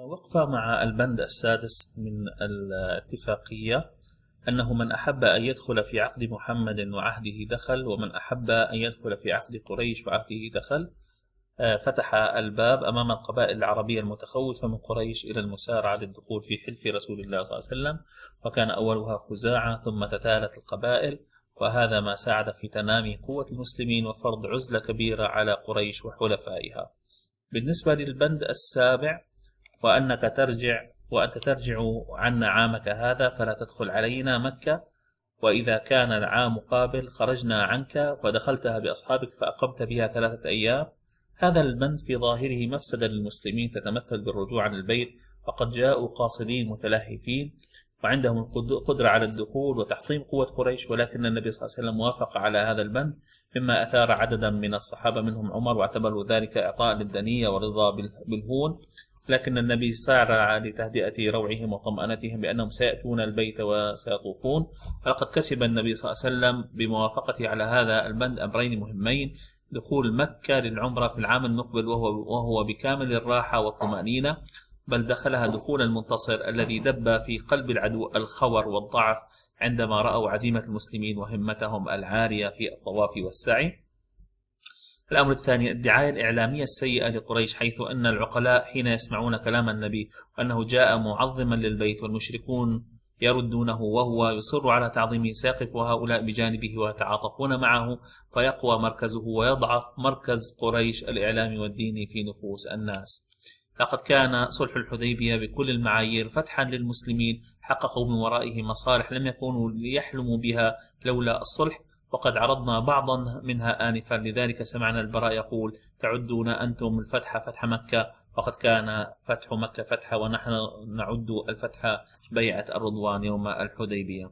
وقفة مع البند السادس من الاتفاقية أنه من أحب أن يدخل في عقد محمد وعهده دخل ومن أحب أن يدخل في عقد قريش وعهده دخل آه، فتح الباب أمام القبائل العربية المتخوفة من قريش إلى المسارعة للدخول في حلف رسول الله صلى الله عليه وسلم وكان أولها خزاعة ثم تتالت القبائل وهذا ما ساعد في تنامي قوة المسلمين وفرض عزلة كبيرة على قريش وحلفائها بالنسبة للبند السابع وأنك ترجع وأنت ترجع عنا عامك هذا فلا تدخل علينا مكة وإذا كان العام قابل خرجنا عنك ودخلتها بأصحابك فأقمت بها ثلاثة أيام هذا المن في ظاهره مفسدة للمسلمين تتمثل بالرجوع عن البيت وقد جاءوا قاصدين متلهفين وعندهم القدرة على الدخول وتحطيم قوة قريش ولكن النبي صلى الله عليه وسلم وافق على هذا البند مما أثار عددا من الصحابة منهم عمر واعتبروا ذلك إعطاء للدنية ورضا بالهون لكن النبي سارع لتهدئة روعهم وطمأنتهم بأنهم سيأتون البيت وسيطوفون فلقد كسب النبي صلى الله عليه وسلم بموافقته على هذا البند أمرين مهمين دخول مكة للعمرة في العام المقبل وهو, وهو بكامل الراحة والطمأنينة بل دخلها دخول المنتصر الذي دب في قلب العدو الخور والضعف عندما رأوا عزيمة المسلمين وهمتهم العارية في الطواف والسعي الأمر الثاني الدعاية الإعلامية السيئة لقريش حيث أن العقلاء حين يسمعون كلام النبي وأنه جاء معظما للبيت والمشركون يردونه وهو يصر على تعظيمه سيقف هؤلاء بجانبه ويتعاطفون معه فيقوى مركزه ويضعف مركز قريش الإعلامي والديني في نفوس الناس لقد كان صلح الحديبية بكل المعايير فتحا للمسلمين حققوا من ورائه مصالح لم يكونوا ليحلموا بها لولا الصلح وقد عرضنا بعضا منها آنفا لذلك سمعنا البراء يقول تعدون أنتم الفتح فتح مكة وقد كان فتح مكة فتح ونحن نعد الفتح بيعة الرضوان يوم الحديبية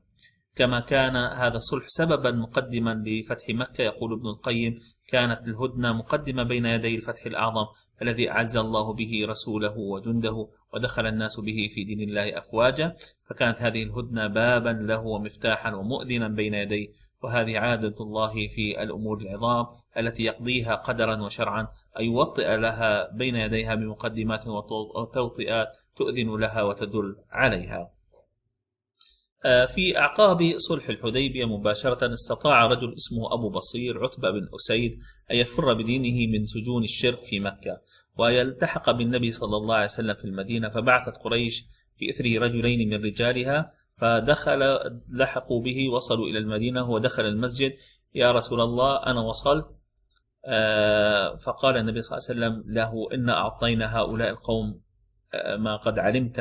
كما كان هذا الصلح سببا مقدما لفتح مكة يقول ابن القيم كانت الهدنة مقدمة بين يدي الفتح الأعظم الذي أعز الله به رسوله وجنده ودخل الناس به في دين الله أفواجا فكانت هذه الهدنة بابا له ومفتاحا ومؤذنا بين يديه وهذه عادة الله في الأمور العظام التي يقضيها قدرا وشرعا أن يوطئ لها بين يديها بمقدمات وتوطئات تؤذن لها وتدل عليها آه، في أعقاب صلح الحديبية مباشرة استطاع رجل اسمه أبو بصير عتبة بن أسيد أن يفر بدينه من سجون الشرك في مكة ويلتحق بالنبي صلى الله عليه وسلم في المدينة فبعثت قريش في إثره رجلين من رجالها فدخل لحقوا به وصلوا إلى المدينة هو دخل المسجد يا رسول الله أنا وصلت آه، فقال النبي صلى الله عليه وسلم له إن أعطينا هؤلاء القوم آه، ما قد علمت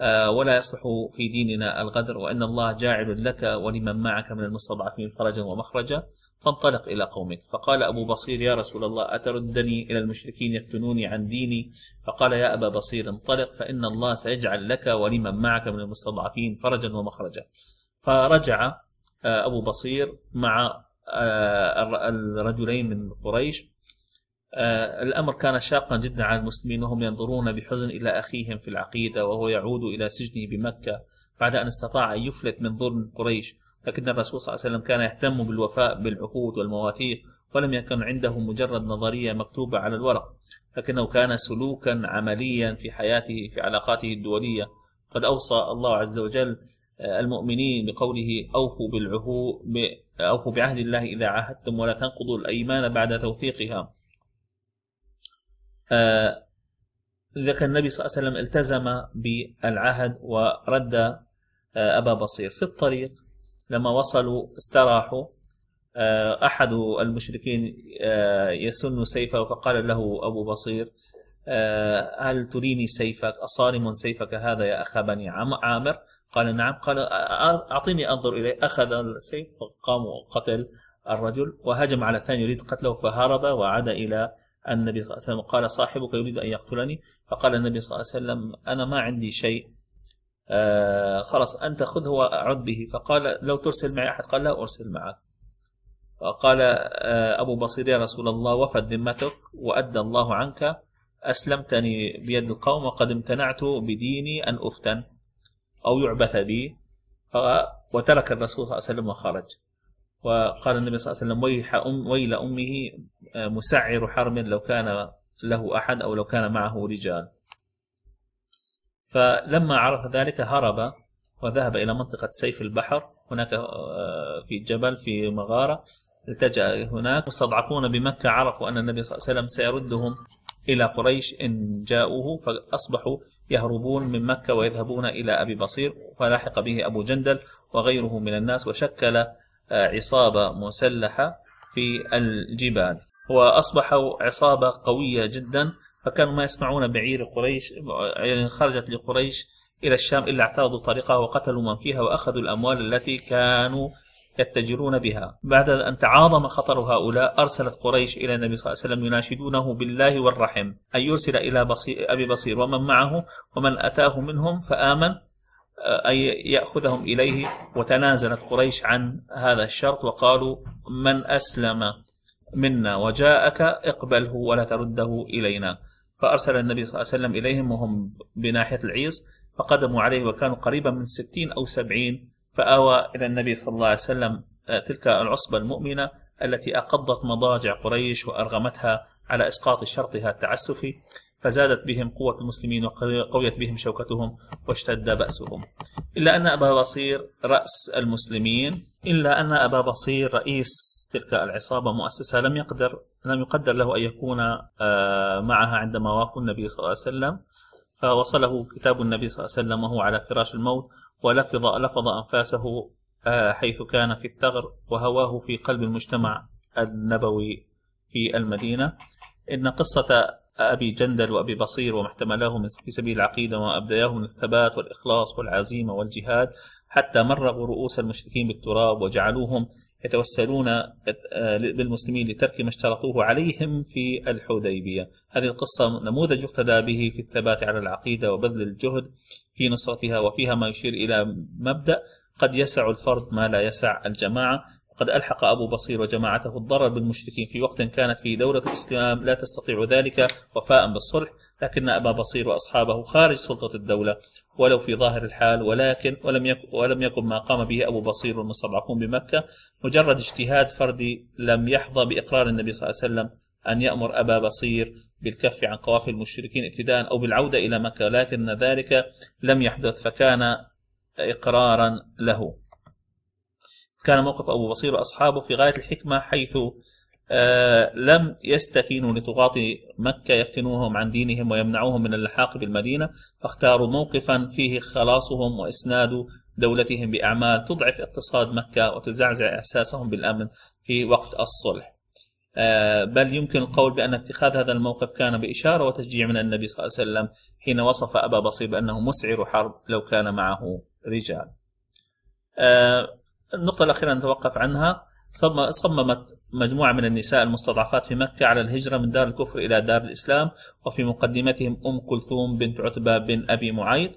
آه، ولا يصلح في ديننا الغدر وأن الله جاعل لك ولمن معك من المستضعفين فرجا ومخرجا فانطلق إلى قومك فقال أبو بصير يا رسول الله أتردني إلى المشركين يفتنوني عن ديني فقال يا أبا بصير انطلق فإن الله سيجعل لك ولمن معك من المستضعفين فرجا ومخرجا فرجع آه، أبو بصير مع آه، الرجلين من قريش آه، الأمر كان شاقا جدا على المسلمين وهم ينظرون بحزن إلى أخيهم في العقيدة وهو يعود إلى سجنه بمكة بعد أن استطاع أن يفلت من ظلم قريش لكن الرسول صلى الله عليه وسلم كان يهتم بالوفاء بالعقود والمواثيق ولم يكن عنده مجرد نظرية مكتوبة على الورق لكنه كان سلوكا عمليا في حياته في علاقاته الدولية قد أوصى الله عز وجل آه، المؤمنين بقوله أوفوا بالعهود أوفوا بعهد الله إذا عاهدتم ولا تنقضوا الأيمان بعد توثيقها آه، كان النبي صلى الله عليه وسلم التزم بالعهد ورد آه، أبا بصير في الطريق لما وصلوا استراحوا آه، أحد المشركين آه، يسن سيفه فقال له أبو بصير آه، هل تريني سيفك أصارم سيفك هذا يا أخا بني عامر قال نعم قال أعطيني أنظر إليه أخذ السيف وقام وقتل الرجل وهجم على الثاني يريد قتله فهرب وعاد إلى النبي صلى الله عليه وسلم قال صاحبك يريد أن يقتلني فقال النبي صلى الله عليه وسلم أنا ما عندي شيء آه، خلاص أنت خذه وأعد به فقال لو ترسل معي أحد قال لا أرسل معك فقال آه، أبو بصير يا رسول الله وفت ذمتك وأدى الله عنك أسلمتني بيد القوم وقد امتنعت بديني أن أفتن أو يعبث بي وترك الرسول صلى الله عليه وسلم وخرج وقال النبي صلى الله عليه وسلم ويح أم ويل أمه آه، مسعر حرم لو كان له أحد أو لو كان معه رجال فلما عرف ذلك هرب وذهب إلى منطقة سيف البحر هناك آه، في جبل في مغارة التجأ هناك مستضعفون بمكة عرفوا أن النبي صلى الله عليه وسلم سيردهم إلى قريش إن جاءوه فأصبحوا يهربون من مكة ويذهبون إلى أبي بصير فلاحق به أبو جندل وغيره من الناس وشكل آه، عصابة مسلحة في الجبال وأصبحوا عصابة قوية جدا فكانوا ما يسمعون بعير قريش يعني خرجت لقريش إلى الشام إلا اعترضوا طريقها وقتلوا من فيها وأخذوا الأموال التي كانوا يتجرون بها بعد أن تعاظم خطر هؤلاء أرسلت قريش إلى النبي صلى الله عليه وسلم يناشدونه بالله والرحم أن يرسل إلى بصير أبي بصير ومن معه ومن أتاه منهم فآمن أن يأخذهم إليه وتنازلت قريش عن هذا الشرط وقالوا من أسلم منا وجاءك اقبله ولا ترده إلينا فأرسل النبي صلى الله عليه وسلم إليهم وهم بناحية العيص فقدموا عليه وكانوا قريبا من ستين أو سبعين فآوى إلى النبي صلى الله عليه وسلم آه، تلك العصبة المؤمنة التي أقضت مضاجع قريش وأرغمتها على إسقاط شرطها التعسفي فزادت بهم قوة المسلمين وقويت بهم شوكتهم واشتد بأسهم إلا أن أبا بصير رأس المسلمين إلا أن أبا بصير رئيس تلك العصابة مؤسسة لم يقدر لم يقدر له أن يكون آه، معها عندما وافوا النبي صلى الله عليه وسلم فوصله كتاب النبي صلى الله عليه وسلم وهو على فراش الموت ولفظ لفظ أنفاسه آه، حيث كان في الثغر وهواه في قلب المجتمع النبوي في المدينة إن قصة أبي جندل وأبي بصير وما احتملاه في سبيل العقيدة وما أبدياه من الثبات والإخلاص والعزيمة والجهاد حتى مرغوا رؤوس المشركين بالتراب وجعلوهم يتوسلون بالمسلمين آه، لترك ما اشترطوه عليهم في الحديبية هذه القصة نموذج يقتدى به في الثبات على العقيدة وبذل الجهد في نصرتها وفيها ما يشير إلى مبدأ قد يسع الفرد ما لا يسع الجماعة قد ألحق أبو بصير وجماعته الضرر بالمشركين في وقت كانت فيه دولة الإسلام لا تستطيع ذلك وفاء بالصلح لكن أبا بصير وأصحابه خارج سلطة الدولة ولو في ظاهر الحال ولكن ولم يكن, ولم يكن ما قام به أبو بصير والمستضعفون بمكة مجرد اجتهاد فردي لم يحظى بإقرار النبي صلى الله عليه وسلم أن يأمر أبا بصير بالكف عن قوافل المشركين ابتداء أو بالعودة إلى مكة لكن ذلك لم يحدث فكان إقرارا له كان موقف أبو بصير وأصحابه في غاية الحكمة حيث آه، لم يستكينوا لطغاة مكة يفتنوهم عن دينهم ويمنعوهم من اللحاق بالمدينة فاختاروا موقفا فيه خلاصهم وإسناد دولتهم بأعمال تضعف اقتصاد مكة وتزعزع إحساسهم بالأمن في وقت الصلح آه، بل يمكن القول بأن اتخاذ هذا الموقف كان بإشارة وتشجيع من النبي صلى الله عليه وسلم حين وصف أبا بصير بأنه مسعر حرب لو كان معه رجال آه، النقطة الأخيرة نتوقف عنها صممت مجموعة من النساء المستضعفات في مكة على الهجرة من دار الكفر إلى دار الإسلام وفي مقدمتهم أم كلثوم بنت عتبة بن أبي معيط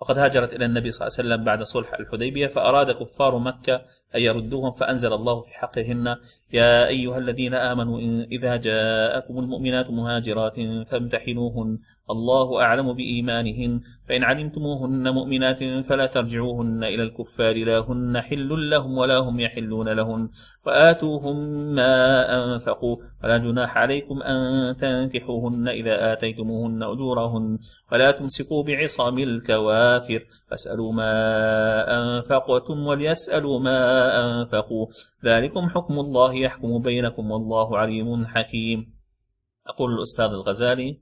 وقد هاجرت إلى النبي صلى الله عليه وسلم بعد صلح الحديبية فأراد كفار مكة أن يردوهم فأنزل الله في حقهن يا أيها الذين آمنوا إذا جاءكم المؤمنات مهاجرات فامتحنوهن الله أعلم بإيمانهن فإن علمتموهن مؤمنات فلا ترجعوهن إلى الكفار لا هن حل لهم ولا هم يحلون لهن وآتوهم ما أنفقوا ولا جناح عليكم أن تنكحوهن إذا آتيتموهن أجورهن ولا تمسكوا بعصم الكوافر فاسألوا ما أنفقتم وليسألوا ما أنفقوا ذلكم حكم الله يحكم بينكم والله عليم حكيم أقول الأستاذ الغزالي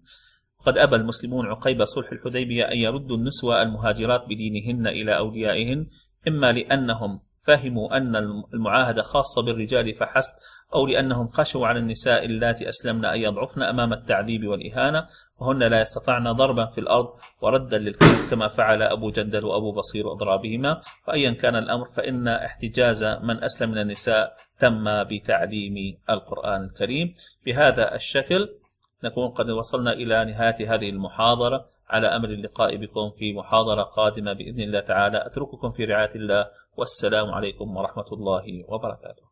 قد أبى المسلمون عقيب صلح الحديبية أن يردوا النسوة المهاجرات بدينهن إلى أوليائهن إما لأنهم فهموا أن المعاهدة خاصة بالرجال فحسب أو لأنهم خشوا على النساء اللاتي أسلمن أن يضعفن أمام التعذيب والإهانة وهن لا يستطعن ضربا في الأرض وردا للكلب كما فعل أبو جندل وأبو بصير وأضرابهما وأيا كان الأمر فإن احتجاز من أسلم من النساء تم بتعليم القرآن الكريم بهذا الشكل نكون قد وصلنا إلى نهاية هذه المحاضرة على أمل اللقاء بكم في محاضرة قادمة بإذن الله تعالى أترككم في رعاية الله والسلام عليكم ورحمة الله وبركاته